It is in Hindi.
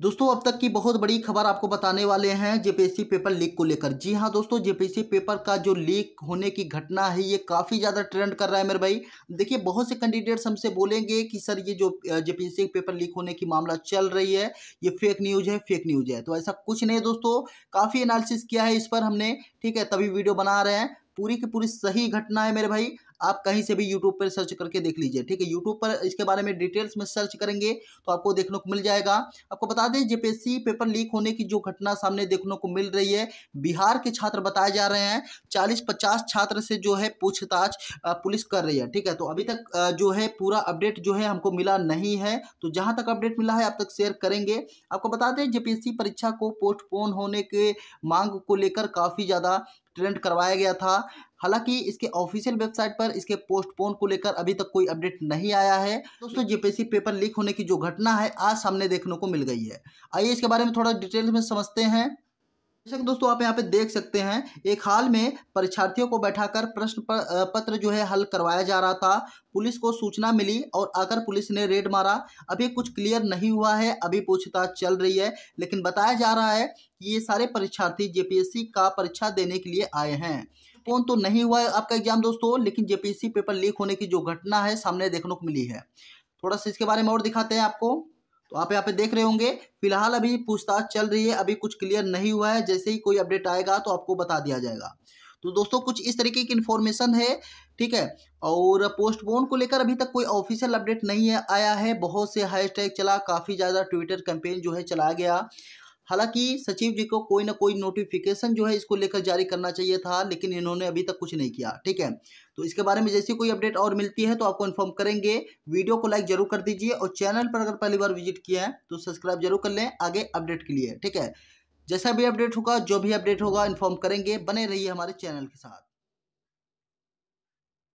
दोस्तों अब तक की बहुत बड़ी खबर आपको बताने वाले हैं जेपीएससी पेपर लीक को लेकर जी हाँ दोस्तों जेपीएससी पेपर का जो लीक होने की घटना है ये काफ़ी ज़्यादा ट्रेंड कर रहा है मेरे भाई देखिए बहुत से कैंडिडेट्स हमसे बोलेंगे कि सर ये जो जेपीएससी पेपर लीक होने की मामला चल रही है ये फेक न्यूज़ है फेक न्यूज़ है तो ऐसा कुछ नहीं दोस्तों काफ़ी एनालिसिस किया है इस पर हमने ठीक है तभी वीडियो बना रहे हैं पूरी की पूरी सही घटना है मेरे भाई आप कहीं से भी यूट्यूब पर सर्च करके देख लीजिए ठीक है यूट्यूब पर इसके बारे में डिटेल्स में सर्च करेंगे तो आपको देखने को मिल जाएगा आपको बता दें जेपीएससी पेपर लीक होने की जो घटना सामने देखने को मिल रही है बिहार के छात्र बताए जा रहे हैं चालीस पचास छात्र से जो है पूछताछ पुलिस कर रही है ठीक है तो अभी तक जो है पूरा अपडेट जो है हमको मिला नहीं है तो जहाँ तक अपडेट मिला है आप तक शेयर करेंगे आपको बता दें जेपीएससी परीक्षा को पोस्टपोन होने के मांग को लेकर काफ़ी ज़्यादा ट्रेंड करवाया गया था हालांकि इसके ऑफिशियल वेबसाइट पर इसके पोस्टपोन को लेकर अभी तक कोई अपडेट नहीं आया है दोस्तों जेपीसी पेपर लीक होने की जो घटना है आज सामने देखने को मिल गई है आइए इसके बारे में थोड़ा डिटेल में समझते हैं बेशक दोस्तों आप यहाँ पे देख सकते हैं एक हाल में परीक्षार्थियों को बैठाकर प्रश्न पत्र जो है हल करवाया जा रहा था पुलिस को सूचना मिली और आकर पुलिस ने रेड मारा अभी कुछ क्लियर नहीं हुआ है अभी पूछताछ चल रही है लेकिन बताया जा रहा है कि ये सारे परीक्षार्थी जेपीएससी का परीक्षा देने के लिए आए हैं कौन तो नहीं हुआ है आपका एग्जाम दोस्तों लेकिन जेपीएससी पेपर लीक होने की जो घटना है सामने देखने को मिली है थोड़ा सा इसके बारे में और दिखाते हैं आपको तो आप यहाँ पे देख रहे होंगे फिलहाल अभी पूछताछ चल रही है अभी कुछ क्लियर नहीं हुआ है जैसे ही कोई अपडेट आएगा तो आपको बता दिया जाएगा तो दोस्तों कुछ इस तरीके की इन्फॉर्मेशन है ठीक है और पोस्टपोन को लेकर अभी तक कोई ऑफिशियल अपडेट नहीं है आया है बहुत से हैशटैग चला काफ़ी ज़्यादा ट्विटर कैंपेन जो है चलाया गया हालांकि सचिव जी को कोई ना कोई नोटिफिकेशन जो है इसको लेकर जारी करना चाहिए था लेकिन इन्होंने अभी तक कुछ नहीं किया ठीक है तो इसके बारे में जैसी कोई अपडेट और मिलती है तो आपको इन्फॉर्म करेंगे वीडियो को लाइक जरूर कर दीजिए और चैनल पर अगर पहली बार विजिट किया है तो सब्सक्राइब जरूर कर लें आगे अपडेट के लिए ठीक है जैसा भी अपडेट होगा जो भी अपडेट होगा इन्फॉर्म करेंगे बने रहिए हमारे चैनल के साथ